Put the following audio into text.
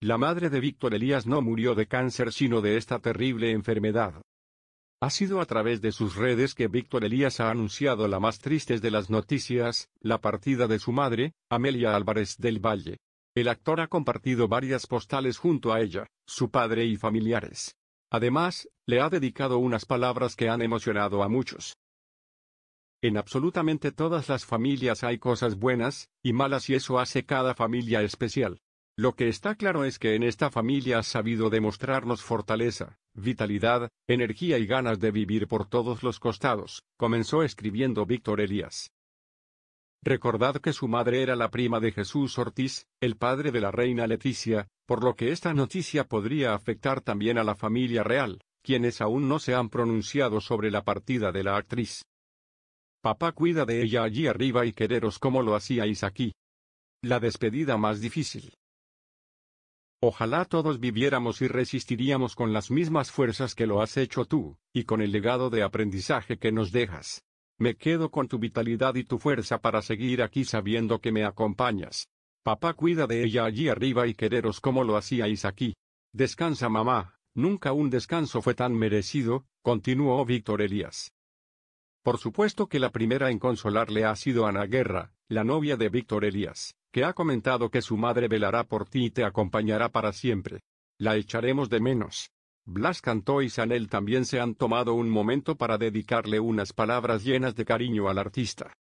La madre de Víctor Elías no murió de cáncer sino de esta terrible enfermedad. Ha sido a través de sus redes que Víctor Elías ha anunciado la más triste de las noticias, la partida de su madre, Amelia Álvarez del Valle. El actor ha compartido varias postales junto a ella, su padre y familiares. Además, le ha dedicado unas palabras que han emocionado a muchos. En absolutamente todas las familias hay cosas buenas y malas y eso hace cada familia especial. Lo que está claro es que en esta familia ha sabido demostrarnos fortaleza, vitalidad, energía y ganas de vivir por todos los costados, comenzó escribiendo Víctor Elías. Recordad que su madre era la prima de Jesús Ortiz, el padre de la reina Leticia, por lo que esta noticia podría afectar también a la familia real, quienes aún no se han pronunciado sobre la partida de la actriz. Papá cuida de ella allí arriba y quereros como lo hacíais aquí. La despedida más difícil. Ojalá todos viviéramos y resistiríamos con las mismas fuerzas que lo has hecho tú, y con el legado de aprendizaje que nos dejas. Me quedo con tu vitalidad y tu fuerza para seguir aquí sabiendo que me acompañas. Papá cuida de ella allí arriba y quereros como lo hacíais aquí. Descansa mamá, nunca un descanso fue tan merecido, continuó Víctor Elías. Por supuesto que la primera en consolarle ha sido Ana Guerra, la novia de Víctor Elías, que ha comentado que su madre velará por ti y te acompañará para siempre. La echaremos de menos. Blas Cantó y Sanel también se han tomado un momento para dedicarle unas palabras llenas de cariño al artista.